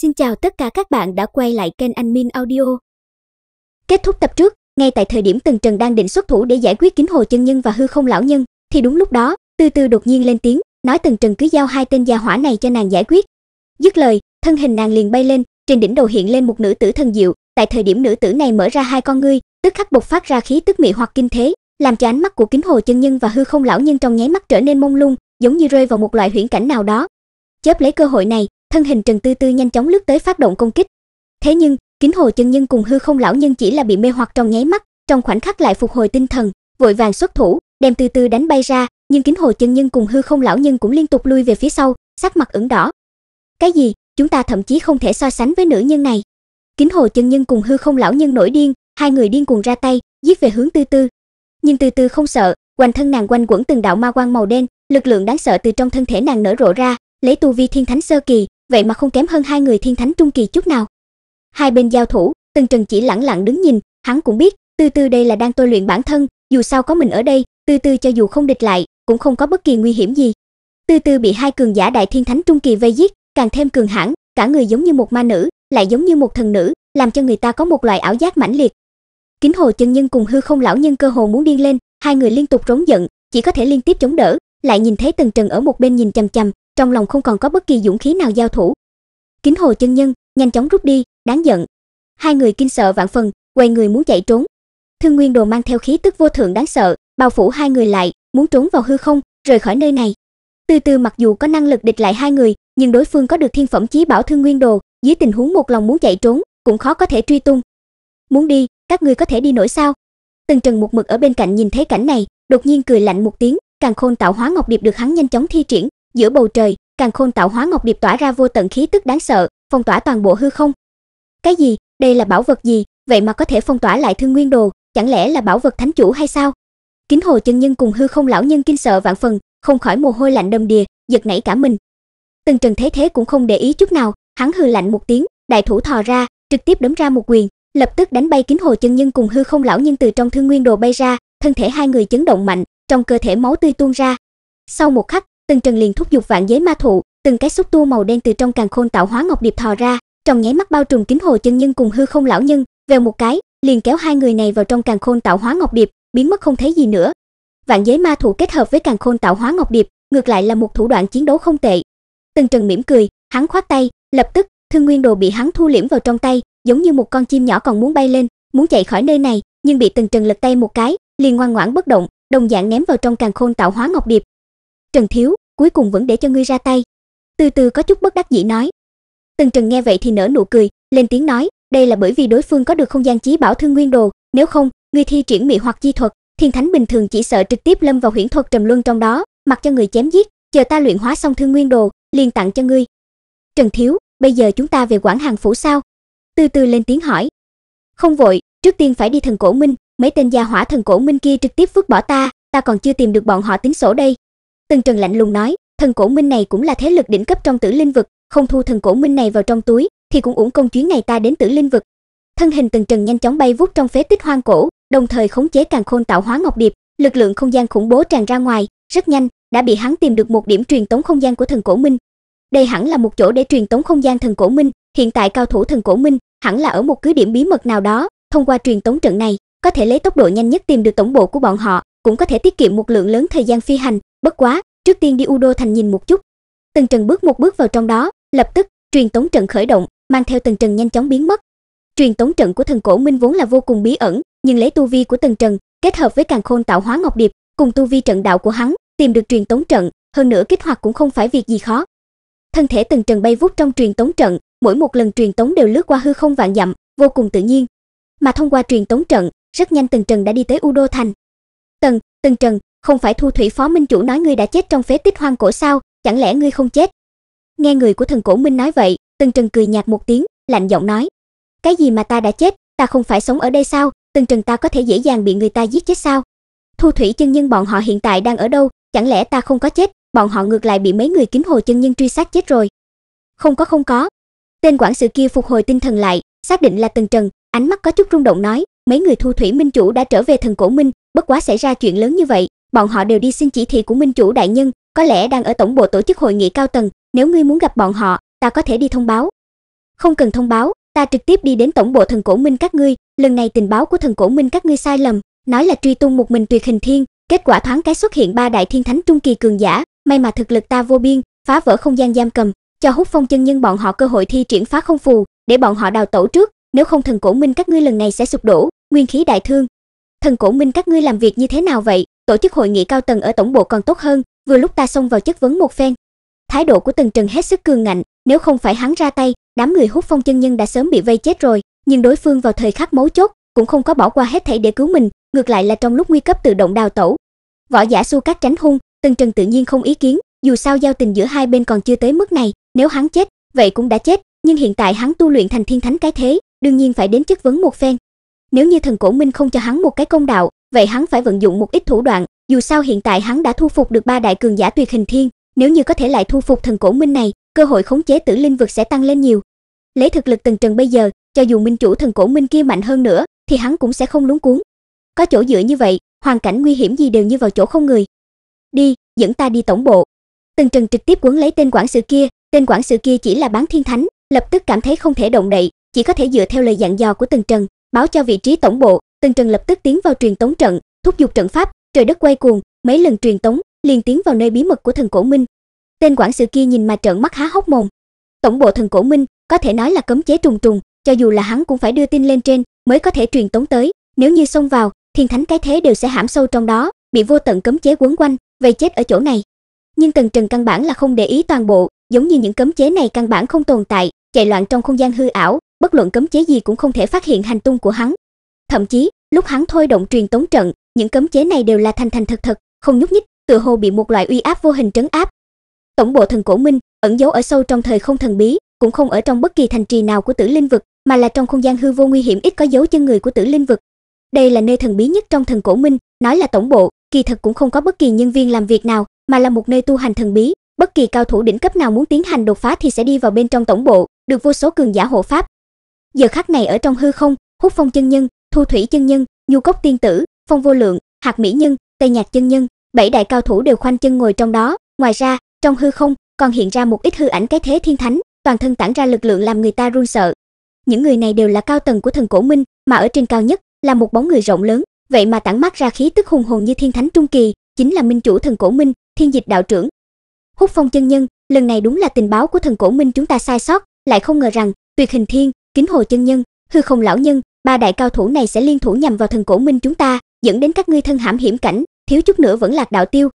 Xin chào tất cả các bạn đã quay lại kênh Anh Min Audio. Kết thúc tập trước, ngay tại thời điểm Tần Trần đang định xuất thủ để giải quyết Kính Hồ chân nhân và hư không lão nhân, thì đúng lúc đó, Tư Tư đột nhiên lên tiếng, nói Tần Trần cứ giao hai tên gia hỏa này cho nàng giải quyết. Dứt lời, thân hình nàng liền bay lên, trên đỉnh đầu hiện lên một nữ tử thần diệu, tại thời điểm nữ tử này mở ra hai con ngươi, tức khắc bộc phát ra khí tức mị hoặc kinh thế, làm cho ánh mắt của Kính Hồ chân nhân và hư không lão nhân trong nháy mắt trở nên mông lung, giống như rơi vào một loại huyễn cảnh nào đó. Chớp lấy cơ hội này, thân hình Trần Tư Tư nhanh chóng lướt tới phát động công kích. Thế nhưng, Kính Hồ chân nhân cùng hư không lão nhân chỉ là bị mê hoặc trong nháy mắt, trong khoảnh khắc lại phục hồi tinh thần, vội vàng xuất thủ, đem Tư Tư đánh bay ra, nhưng Kính Hồ chân nhân cùng hư không lão nhân cũng liên tục lui về phía sau, sắc mặt ửng đỏ. Cái gì? Chúng ta thậm chí không thể so sánh với nữ nhân này. Kính Hồ chân nhân cùng hư không lão nhân nổi điên, hai người điên cuồng ra tay, giết về hướng Tư Tư. Nhưng Tư Tư không sợ, quanh thân nàng quanh quẩn từng đạo ma quang màu đen, lực lượng đáng sợ từ trong thân thể nàng nở rộ ra, lấy tu vi thiên thánh sơ kỳ, vậy mà không kém hơn hai người thiên thánh trung kỳ chút nào. Hai bên giao thủ, tần Trần chỉ lẳng lặng đứng nhìn, hắn cũng biết, Tư Tư đây là đang tôi luyện bản thân, dù sao có mình ở đây, Tư Tư cho dù không địch lại, cũng không có bất kỳ nguy hiểm gì. Tư Tư bị hai cường giả đại thiên thánh trung kỳ vây giết, càng thêm cường hãn, cả người giống như một ma nữ, lại giống như một thần nữ, làm cho người ta có một loại ảo giác mãnh liệt. Kính Hồ chân nhân cùng hư không lão nhân cơ hồ muốn điên lên, hai người liên tục rống giận, chỉ có thể liên tiếp chống đỡ, lại nhìn thấy Tần Trần ở một bên nhìn chằm chằm, trong lòng không còn có bất kỳ dũng khí nào giao thủ. Kính Hồ chân nhân nhanh chóng rút đi, đáng giận. Hai người kinh sợ vạn phần, quay người muốn chạy trốn. Thương Nguyên Đồ mang theo khí tức vô thượng đáng sợ, bao phủ hai người lại, muốn trốn vào hư không, rời khỏi nơi này. Từ từ mặc dù có năng lực địch lại hai người, nhưng đối phương có được thiên phẩm chí bảo Thương Nguyên Đồ, dưới tình huống một lòng muốn chạy trốn, cũng khó có thể truy tung. Muốn đi, các ngươi có thể đi nổi sao? tần Trần một mực ở bên cạnh nhìn thấy cảnh này, đột nhiên cười lạnh một tiếng, càng khôn tạo hóa ngọc điệp được hắn nhanh chóng thi triển, giữa bầu trời càng khôn tạo hóa ngọc điệp tỏa ra vô tận khí tức đáng sợ phong tỏa toàn bộ hư không cái gì đây là bảo vật gì vậy mà có thể phong tỏa lại thương nguyên đồ chẳng lẽ là bảo vật thánh chủ hay sao kính hồ chân nhân cùng hư không lão nhân kinh sợ vạn phần không khỏi mồ hôi lạnh đầm đìa giật nảy cả mình từng trần thế thế cũng không để ý chút nào hắn hư lạnh một tiếng đại thủ thò ra trực tiếp đấm ra một quyền lập tức đánh bay kính hồ chân nhân cùng hư không lão nhân từ trong thương nguyên đồ bay ra thân thể hai người chấn động mạnh trong cơ thể máu tươi tuôn ra sau một khắc Tần Trần liền thúc giục vạn giới ma thụ, từng cái xúc tu màu đen từ trong càng khôn tạo hóa ngọc điệp thò ra, trong nháy mắt bao trùm kính hồ chân nhân cùng hư không lão nhân, vèo một cái, liền kéo hai người này vào trong càng khôn tạo hóa ngọc điệp, biến mất không thấy gì nữa. Vạn giới ma thụ kết hợp với càng khôn tạo hóa ngọc điệp, ngược lại là một thủ đoạn chiến đấu không tệ. Tần Trần mỉm cười, hắn khoát tay, lập tức, Thương Nguyên Đồ bị hắn thu liễm vào trong tay, giống như một con chim nhỏ còn muốn bay lên, muốn chạy khỏi nơi này, nhưng bị Tần Trần lật tay một cái, liền ngoan ngoãn bất động, đồng dạng ném vào trong càng khôn tạo hóa ngọc điệp, Trần Thiếu, cuối cùng vẫn để cho ngươi ra tay. Từ từ có chút bất đắc dĩ nói. Tần Trần nghe vậy thì nở nụ cười, lên tiếng nói, đây là bởi vì đối phương có được không gian chí bảo thương nguyên đồ, nếu không, ngươi thi triển mị hoặc chi thuật, thiên thánh bình thường chỉ sợ trực tiếp lâm vào huyễn thuật trầm luân trong đó, mặc cho người chém giết, chờ ta luyện hóa xong thương nguyên đồ, liền tặng cho ngươi. Trần Thiếu, bây giờ chúng ta về quản Hàng phủ sao? Từ từ lên tiếng hỏi. Không vội, trước tiên phải đi thần cổ minh, mấy tên gia hỏa thần cổ minh kia trực tiếp vứt bỏ ta, ta còn chưa tìm được bọn họ tính sổ đây, Tần Trần lạnh lùng nói, thần cổ minh này cũng là thế lực đỉnh cấp trong tử linh vực, không thu thần cổ minh này vào trong túi thì cũng uổng công chuyến này ta đến tử linh vực. Thân hình Tần Trần nhanh chóng bay vút trong phế tích hoang cổ, đồng thời khống chế càng khôn tạo hóa ngọc điệp, lực lượng không gian khủng bố tràn ra ngoài, rất nhanh đã bị hắn tìm được một điểm truyền tống không gian của thần cổ minh. Đây hẳn là một chỗ để truyền tống không gian thần cổ minh, hiện tại cao thủ thần cổ minh hẳn là ở một cứ điểm bí mật nào đó, thông qua truyền tống trận này, có thể lấy tốc độ nhanh nhất tìm được tổng bộ của bọn họ cũng có thể tiết kiệm một lượng lớn thời gian phi hành, bất quá, trước tiên đi Udo thành nhìn một chút. Tần Trần bước một bước vào trong đó, lập tức truyền tống trận khởi động, mang theo Tần Trần nhanh chóng biến mất. Truyền tống trận của thần cổ minh vốn là vô cùng bí ẩn, nhưng lấy tu vi của Tần Trần, kết hợp với càn khôn tạo hóa ngọc điệp, cùng tu vi trận đạo của hắn, tìm được truyền tống trận, hơn nữa kích hoạt cũng không phải việc gì khó. Thân thể Tần Trần bay vút trong truyền tống trận, mỗi một lần truyền tống đều lướt qua hư không vạn dặm, vô cùng tự nhiên. Mà thông qua truyền tống trận, rất nhanh Tần Trần đã đi tới Udo thành, Tần, Tần Trần, không phải Thu Thủy Phó Minh Chủ nói ngươi đã chết trong phế tích hoang cổ sao, chẳng lẽ ngươi không chết? Nghe người của thần cổ Minh nói vậy, Tần Trần cười nhạt một tiếng, lạnh giọng nói. Cái gì mà ta đã chết, ta không phải sống ở đây sao, Tần Trần ta có thể dễ dàng bị người ta giết chết sao? Thu Thủy chân nhân bọn họ hiện tại đang ở đâu, chẳng lẽ ta không có chết, bọn họ ngược lại bị mấy người kiếm hồ chân nhân truy sát chết rồi. Không có không có. Tên quản sự kia phục hồi tinh thần lại, xác định là Tần Trần, ánh mắt có chút rung động nói, mấy người thu thủy minh chủ đã trở về thần cổ minh, bất quá xảy ra chuyện lớn như vậy bọn họ đều đi xin chỉ thị của minh chủ đại nhân có lẽ đang ở tổng bộ tổ chức hội nghị cao tầng nếu ngươi muốn gặp bọn họ ta có thể đi thông báo không cần thông báo ta trực tiếp đi đến tổng bộ thần cổ minh các ngươi lần này tình báo của thần cổ minh các ngươi sai lầm nói là truy tung một mình tuyệt hình thiên kết quả thoáng cái xuất hiện ba đại thiên thánh trung kỳ cường giả may mà thực lực ta vô biên phá vỡ không gian giam cầm cho hút phong chân nhân bọn họ cơ hội thi triển phá không phù để bọn họ đào tẩu trước nếu không thần cổ minh các ngươi lần này sẽ sụp đổ nguyên khí đại thương thần cổ minh các ngươi làm việc như thế nào vậy tổ chức hội nghị cao tầng ở tổng bộ còn tốt hơn vừa lúc ta xông vào chất vấn một phen thái độ của tần trần hết sức cương ngạnh nếu không phải hắn ra tay đám người hút phong chân nhân đã sớm bị vây chết rồi nhưng đối phương vào thời khắc mấu chốt cũng không có bỏ qua hết thảy để cứu mình ngược lại là trong lúc nguy cấp tự động đào tẩu võ giả su các tránh hung tần trần tự nhiên không ý kiến dù sao giao tình giữa hai bên còn chưa tới mức này nếu hắn chết vậy cũng đã chết nhưng hiện tại hắn tu luyện thành thiên thánh cái thế đương nhiên phải đến chất vấn một phen nếu như thần cổ minh không cho hắn một cái công đạo, vậy hắn phải vận dụng một ít thủ đoạn, dù sao hiện tại hắn đã thu phục được ba đại cường giả tuyệt hình thiên, nếu như có thể lại thu phục thần cổ minh này, cơ hội khống chế tử linh vực sẽ tăng lên nhiều. Lấy thực lực từng Trần bây giờ, cho dù minh chủ thần cổ minh kia mạnh hơn nữa, thì hắn cũng sẽ không lúng cuốn. Có chỗ dựa như vậy, hoàn cảnh nguy hiểm gì đều như vào chỗ không người. Đi, dẫn ta đi tổng bộ. từng Trần trực tiếp quấn lấy tên quản sự kia, tên quản sự kia chỉ là bán thiên thánh, lập tức cảm thấy không thể động đậy, chỉ có thể dựa theo lời dặn dò của từng Trần, báo cho vị trí tổng bộ, Tần Trần lập tức tiến vào truyền tống trận, thúc giục trận pháp, trời đất quay cuồng, mấy lần truyền tống, liền tiến vào nơi bí mật của thần cổ minh. Tên quản sự kia nhìn mà trợn mắt há hốc mồm. Tổng bộ thần cổ minh có thể nói là cấm chế trùng trùng, cho dù là hắn cũng phải đưa tin lên trên mới có thể truyền tống tới, nếu như xông vào, thiên thánh cái thế đều sẽ hãm sâu trong đó, bị vô tận cấm chế quấn quanh, vây chết ở chỗ này. Nhưng Tần Trần căn bản là không để ý toàn bộ, giống như những cấm chế này căn bản không tồn tại, chạy loạn trong không gian hư ảo, bất luận cấm chế gì cũng không thể phát hiện hành tung của hắn. Thậm chí, lúc hắn thôi động truyền tống trận, những cấm chế này đều là thành thành thực thực, không nhúc nhích, tựa hồ bị một loại uy áp vô hình trấn áp. Tổng bộ thần cổ minh ẩn giấu ở sâu trong thời không thần bí, cũng không ở trong bất kỳ thành trì nào của Tử Linh vực, mà là trong không gian hư vô nguy hiểm ít có dấu chân người của Tử Linh vực. Đây là nơi thần bí nhất trong thần cổ minh, nói là tổng bộ, kỳ thật cũng không có bất kỳ nhân viên làm việc nào, mà là một nơi tu hành thần bí, bất kỳ cao thủ đỉnh cấp nào muốn tiến hành đột phá thì sẽ đi vào bên trong tổng bộ, được vô số cường giả hộ pháp, giờ khắc này ở trong hư không hút phong chân nhân thu thủy chân nhân nhu cốc tiên tử phong vô lượng hạt mỹ nhân tây nhạc chân nhân bảy đại cao thủ đều khoanh chân ngồi trong đó ngoài ra trong hư không còn hiện ra một ít hư ảnh cái thế thiên thánh toàn thân tản ra lực lượng làm người ta run sợ những người này đều là cao tầng của thần cổ minh mà ở trên cao nhất là một bóng người rộng lớn vậy mà tản mắt ra khí tức hùng hồn như thiên thánh trung kỳ chính là minh chủ thần cổ minh thiên dịch đạo trưởng hút phong chân nhân lần này đúng là tình báo của thần cổ minh chúng ta sai sót lại không ngờ rằng tuyệt hình thiên kính hồ chân nhân hư không lão nhân ba đại cao thủ này sẽ liên thủ nhằm vào thần cổ minh chúng ta dẫn đến các ngươi thân hãm hiểm cảnh thiếu chút nữa vẫn lạc đạo tiêu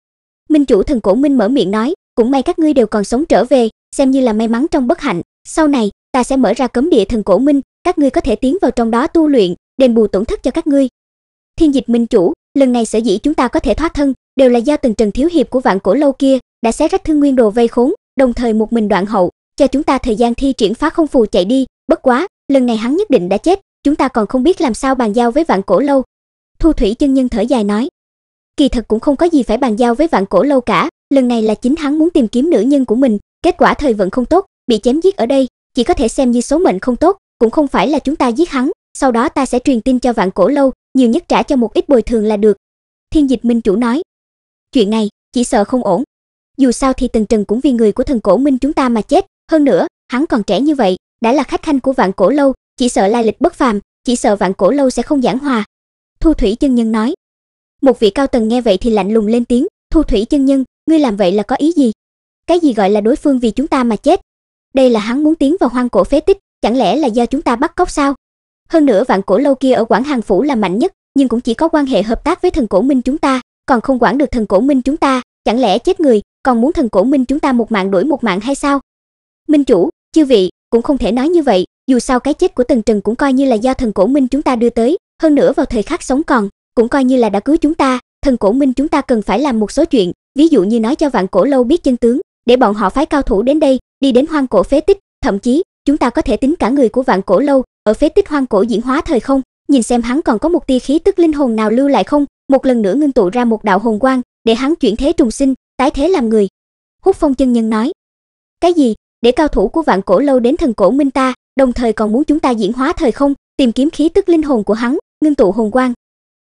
minh chủ thần cổ minh mở miệng nói cũng may các ngươi đều còn sống trở về xem như là may mắn trong bất hạnh sau này ta sẽ mở ra cấm địa thần cổ minh các ngươi có thể tiến vào trong đó tu luyện đền bù tổn thất cho các ngươi thiên dịch minh chủ lần này sở dĩ chúng ta có thể thoát thân đều là do từng trần thiếu hiệp của vạn cổ lâu kia đã xé rách thương nguyên đồ vây khốn đồng thời một mình đoạn hậu cho chúng ta thời gian thi triển phá không phù chạy đi Bất quá, lần này hắn nhất định đã chết, chúng ta còn không biết làm sao bàn giao với Vạn Cổ lâu. Thu Thủy chân nhân thở dài nói, kỳ thật cũng không có gì phải bàn giao với Vạn Cổ lâu cả, lần này là chính hắn muốn tìm kiếm nữ nhân của mình, kết quả thời vận không tốt, bị chém giết ở đây, chỉ có thể xem như số mệnh không tốt, cũng không phải là chúng ta giết hắn, sau đó ta sẽ truyền tin cho Vạn Cổ lâu, nhiều nhất trả cho một ít bồi thường là được." Thiên Dịch Minh chủ nói. "Chuyện này chỉ sợ không ổn. Dù sao thì Tần Trần cũng vì người của thần cổ minh chúng ta mà chết, hơn nữa, hắn còn trẻ như vậy, đã là khách khanh của vạn cổ lâu chỉ sợ lai lịch bất phàm chỉ sợ vạn cổ lâu sẽ không giảng hòa thu thủy chân nhân nói một vị cao tầng nghe vậy thì lạnh lùng lên tiếng thu thủy chân nhân ngươi làm vậy là có ý gì cái gì gọi là đối phương vì chúng ta mà chết đây là hắn muốn tiến vào hoang cổ phế tích chẳng lẽ là do chúng ta bắt cóc sao hơn nữa vạn cổ lâu kia ở quảng hàng phủ là mạnh nhất nhưng cũng chỉ có quan hệ hợp tác với thần cổ minh chúng ta còn không quản được thần cổ minh chúng ta chẳng lẽ chết người còn muốn thần cổ minh chúng ta một mạng đuổi một mạng hay sao minh chủ chư vị cũng không thể nói như vậy, dù sao cái chết của Tần Trần cũng coi như là do thần cổ minh chúng ta đưa tới, hơn nữa vào thời khắc sống còn, cũng coi như là đã cứu chúng ta, thần cổ minh chúng ta cần phải làm một số chuyện, ví dụ như nói cho vạn cổ lâu biết chân tướng, để bọn họ phái cao thủ đến đây, đi đến hoang cổ phế tích, thậm chí, chúng ta có thể tính cả người của vạn cổ lâu ở phế tích hoang cổ diễn hóa thời không, nhìn xem hắn còn có một tia khí tức linh hồn nào lưu lại không, một lần nữa ngưng tụ ra một đạo hồn quang, để hắn chuyển thế trùng sinh, tái thế làm người. Húc Phong chân nhân nói. Cái gì? để cao thủ của vạn cổ lâu đến thần cổ minh ta, đồng thời còn muốn chúng ta diễn hóa thời không, tìm kiếm khí tức linh hồn của hắn, ngưng tụ hồn quang.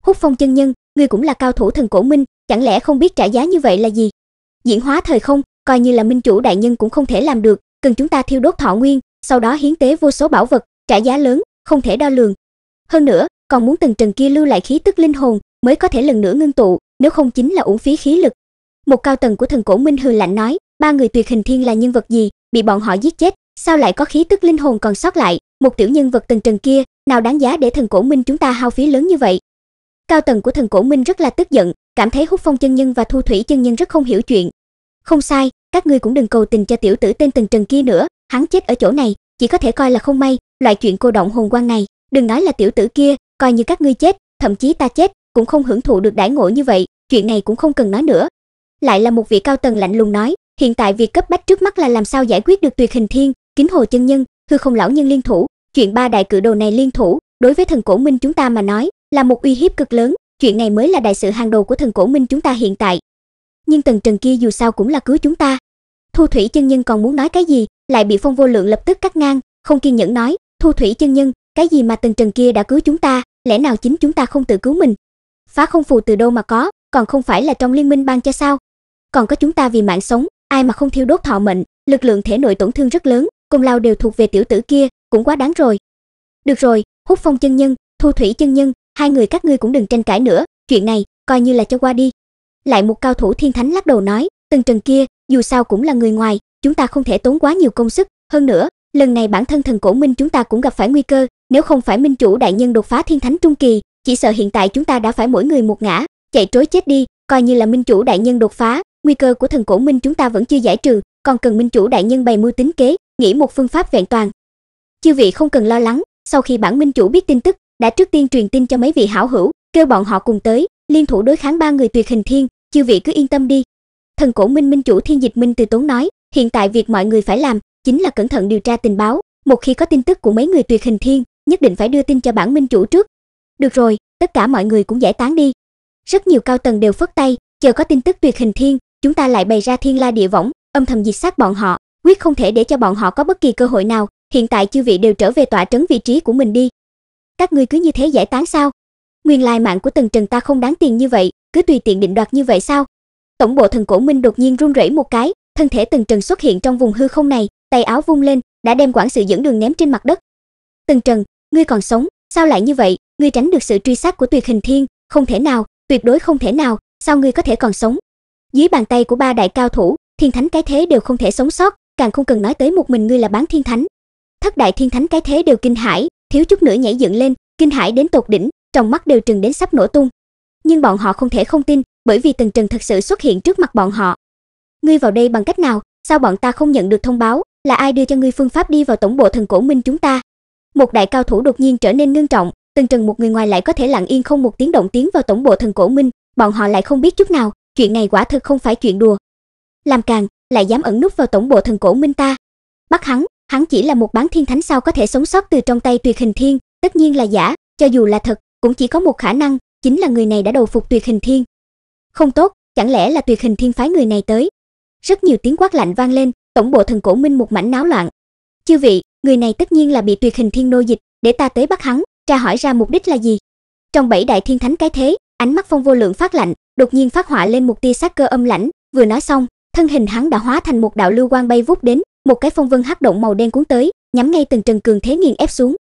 Húc Phong chân nhân, ngươi cũng là cao thủ thần cổ minh, chẳng lẽ không biết trả giá như vậy là gì? Diễn hóa thời không, coi như là minh chủ đại nhân cũng không thể làm được, cần chúng ta thiêu đốt thọ nguyên, sau đó hiến tế vô số bảo vật, trả giá lớn, không thể đo lường. Hơn nữa, còn muốn từng trần kia lưu lại khí tức linh hồn, mới có thể lần nữa ngưng tụ, nếu không chính là uổng phí khí lực. Một cao tầng của thần cổ minh hừ lạnh nói, ba người tuyệt hình thiên là nhân vật gì, bị bọn họ giết chết, sao lại có khí tức linh hồn còn sót lại, một tiểu nhân vật tầng trần kia, nào đáng giá để thần cổ minh chúng ta hao phí lớn như vậy. Cao tầng của thần cổ minh rất là tức giận, cảm thấy Húc Phong chân nhân và Thu Thủy chân nhân rất không hiểu chuyện. Không sai, các ngươi cũng đừng cầu tình cho tiểu tử tên Tần Trần kia nữa, hắn chết ở chỗ này, chỉ có thể coi là không may, loại chuyện cô động hồn quan này, đừng nói là tiểu tử kia, coi như các ngươi chết, thậm chí ta chết, cũng không hưởng thụ được đãi ngộ như vậy, chuyện này cũng không cần nói nữa. Lại là một vị cao tầng lạnh lùng nói, Hiện tại việc cấp bách trước mắt là làm sao giải quyết được Tuyệt Hình Thiên, Kính Hồ chân nhân, hư không lão nhân liên thủ, chuyện ba đại cử đồ này liên thủ, đối với thần cổ minh chúng ta mà nói, là một uy hiếp cực lớn, chuyện này mới là đại sự hàng đầu của thần cổ minh chúng ta hiện tại. Nhưng Tần Trần kia dù sao cũng là cứu chúng ta. Thu Thủy chân nhân còn muốn nói cái gì, lại bị Phong Vô Lượng lập tức cắt ngang, không kiên nhẫn nói, "Thu Thủy chân nhân, cái gì mà Tần Trần kia đã cứu chúng ta, lẽ nào chính chúng ta không tự cứu mình? Phá không phù từ đâu mà có, còn không phải là trong liên minh ban cho sao? Còn có chúng ta vì mạng sống, ai mà không thiêu đốt thọ mệnh, lực lượng thể nội tổn thương rất lớn, công lao đều thuộc về tiểu tử kia, cũng quá đáng rồi. Được rồi, Húc Phong chân nhân, Thu Thủy chân nhân, hai người các ngươi cũng đừng tranh cãi nữa, chuyện này coi như là cho qua đi. Lại một cao thủ thiên thánh lắc đầu nói, Tần Trần kia, dù sao cũng là người ngoài, chúng ta không thể tốn quá nhiều công sức, hơn nữa, lần này bản thân thần cổ minh chúng ta cũng gặp phải nguy cơ, nếu không phải minh chủ đại nhân đột phá thiên thánh trung kỳ, chỉ sợ hiện tại chúng ta đã phải mỗi người một ngã, chạy trối chết đi, coi như là minh chủ đại nhân đột phá, nguy cơ của thần cổ minh chúng ta vẫn chưa giải trừ, còn cần minh chủ đại nhân bày mưu tính kế, nghĩ một phương pháp vẹn toàn. Chư vị không cần lo lắng, sau khi bản minh chủ biết tin tức, đã trước tiên truyền tin cho mấy vị hảo hữu, kêu bọn họ cùng tới, liên thủ đối kháng ba người tuyệt hình thiên, chư vị cứ yên tâm đi. Thần cổ minh minh chủ Thiên Dịch Minh từ tốn nói, hiện tại việc mọi người phải làm chính là cẩn thận điều tra tình báo, một khi có tin tức của mấy người tuyệt hình thiên, nhất định phải đưa tin cho bản minh chủ trước. Được rồi, tất cả mọi người cũng giải tán đi. Rất nhiều cao tầng đều phất tay, chờ có tin tức tuyệt hình thiên, chúng ta lại bày ra thiên la địa võng, âm thầm diệt sát bọn họ, quyết không thể để cho bọn họ có bất kỳ cơ hội nào, hiện tại chư vị đều trở về tọa trấn vị trí của mình đi. Các ngươi cứ như thế giải tán sao? Nguyên lai mạng của Tần Trần ta không đáng tiền như vậy, cứ tùy tiện định đoạt như vậy sao? Tổng bộ thần cổ minh đột nhiên run rẩy một cái, thân thể Tần Trần xuất hiện trong vùng hư không này, tay áo vung lên, đã đem quản sự dẫn đường ném trên mặt đất. Tần Trần, ngươi còn sống, sao lại như vậy? Ngươi tránh được sự truy sát của Tuyệt Hình Thiên, không thể nào, tuyệt đối không thể nào, sao ngươi có thể còn sống? Dưới bàn tay của ba đại cao thủ, thiên thánh cái thế đều không thể sống sót, càng không cần nói tới một mình ngươi là bán thiên thánh. Thất đại thiên thánh cái thế đều kinh hãi, thiếu chút nữa nhảy dựng lên, kinh hãi đến tột đỉnh, trong mắt đều trừng đến sắp nổ tung. Nhưng bọn họ không thể không tin, bởi vì Tần Trần thật sự xuất hiện trước mặt bọn họ. Ngươi vào đây bằng cách nào, sao bọn ta không nhận được thông báo, là ai đưa cho ngươi phương pháp đi vào tổng bộ thần cổ minh chúng ta? Một đại cao thủ đột nhiên trở nên nghiêm trọng, Tần Trần một người ngoài lại có thể lặng yên không một tiếng động tiến vào tổng bộ thần cổ minh, bọn họ lại không biết chút nào, chuyện này quả thực không phải chuyện đùa. Làm càng, lại dám ẩn núp vào tổng bộ thần cổ Minh ta. Bắt hắn, hắn chỉ là một bán thiên thánh sao có thể sống sót từ trong tay Tuyệt Hình Thiên, tất nhiên là giả, cho dù là thật, cũng chỉ có một khả năng, chính là người này đã đầu phục Tuyệt Hình Thiên. Không tốt, chẳng lẽ là Tuyệt Hình Thiên phái người này tới? Rất nhiều tiếng quát lạnh vang lên, tổng bộ thần cổ Minh một mảnh náo loạn. Chư vị, người này tất nhiên là bị Tuyệt Hình Thiên nô dịch, để ta tới bắt hắn, tra hỏi ra mục đích là gì. Trong bảy đại thiên thánh cái thế, ánh mắt Phong Vô Lượng phát lạnh, đột nhiên phát hỏa lên một tia sát cơ âm lãnh, vừa nói xong, thân hình hắn đã hóa thành một đạo lưu quang bay vút đến, một cái phong vân hắc động màu đen cuốn tới, nhắm ngay Tần Trần cường thế nghiền ép xuống.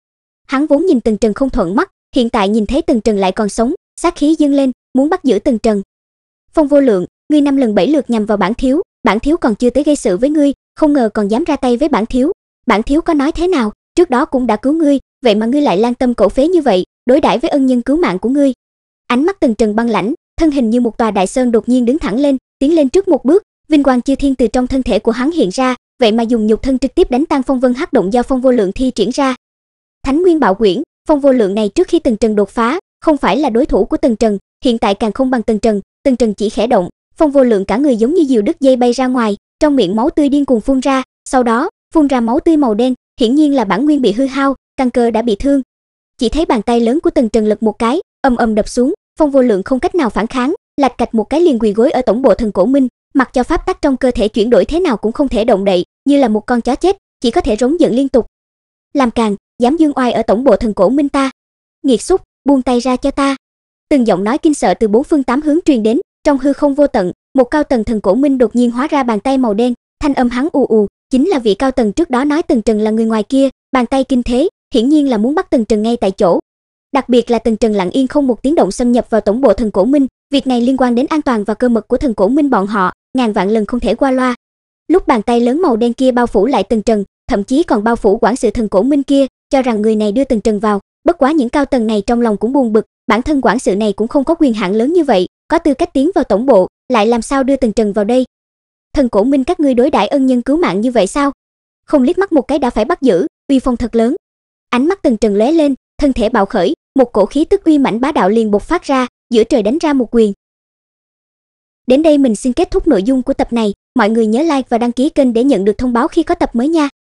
Hắn vốn nhìn Tần Trần không thuận mắt, hiện tại nhìn thấy Tần Trần lại còn sống, sát khí dâng lên, muốn bắt giữ Tần Trần. Phong vô lượng, ngươi năm lần bảy lượt nhằm vào bản thiếu, bản thiếu còn chưa tới gây sự với ngươi, không ngờ còn dám ra tay với bản thiếu. Bản thiếu có nói thế nào, trước đó cũng đã cứu ngươi, vậy mà ngươi lại lan tâm cẩu phế như vậy, đối đãi với ân nhân cứu mạng của ngươi. Ánh mắt Tần Trần băng lãnh, thân hình như một tòa đại sơn đột nhiên đứng thẳng lên, tiến lên trước một bước, vinh quang chư thiên từ trong thân thể của hắn hiện ra, vậy mà dùng nhục thân trực tiếp đánh tan phong vân hắc động do phong vô lượng thi triển ra. Thánh nguyên bảo quyển, phong vô lượng này trước khi Tần Trần đột phá, không phải là đối thủ của Tần Trần, hiện tại càng không bằng Tần Trần, Tần Trần chỉ khẽ động, phong vô lượng cả người giống như diều đứt dây bay ra ngoài, trong miệng máu tươi điên cuồng phun ra, sau đó, phun ra máu tươi màu đen, hiển nhiên là bản nguyên bị hư hao, căn cơ đã bị thương. Chỉ thấy bàn tay lớn của Tần Trần lật một cái, ầm ầm đập xuống, Phong vô lượng không cách nào phản kháng, lạch cạch một cái liền quỳ gối ở tổng bộ thần cổ minh, mặc cho pháp tắc trong cơ thể chuyển đổi thế nào cũng không thể động đậy, như là một con chó chết, chỉ có thể rống giận liên tục. Làm càng, dám dương oai ở tổng bộ thần cổ minh ta. Nghiệt xúc, buông tay ra cho ta. Từng giọng nói kinh sợ từ bốn phương tám hướng truyền đến, trong hư không vô tận, một cao tầng thần cổ minh đột nhiên hóa ra bàn tay màu đen, thanh âm hắn ù ù, chính là vị cao tầng trước đó nói Tần Trần là người ngoài kia, bàn tay kinh thế, hiển nhiên là muốn bắt Tần Trần ngay tại chỗ, đặc biệt là tần trần lặng yên không một tiếng động xâm nhập vào tổng bộ thần cổ minh việc này liên quan đến an toàn và cơ mật của thần cổ minh bọn họ ngàn vạn lần không thể qua loa lúc bàn tay lớn màu đen kia bao phủ lại tần trần thậm chí còn bao phủ quản sự thần cổ minh kia cho rằng người này đưa tần trần vào bất quá những cao tầng này trong lòng cũng buồn bực bản thân quản sự này cũng không có quyền hạn lớn như vậy có tư cách tiến vào tổng bộ lại làm sao đưa tần trần vào đây thần cổ minh các ngươi đối đãi ân nhân cứu mạng như vậy sao không liếc mắt một cái đã phải bắt giữ uy phong thật lớn ánh mắt tần trần lóe lên thân thể bạo khởi một cổ khí tức uy mãnh bá đạo liền bộc phát ra, giữa trời đánh ra một quyền. Đến đây mình xin kết thúc nội dung của tập này, mọi người nhớ like và đăng ký kênh để nhận được thông báo khi có tập mới nha.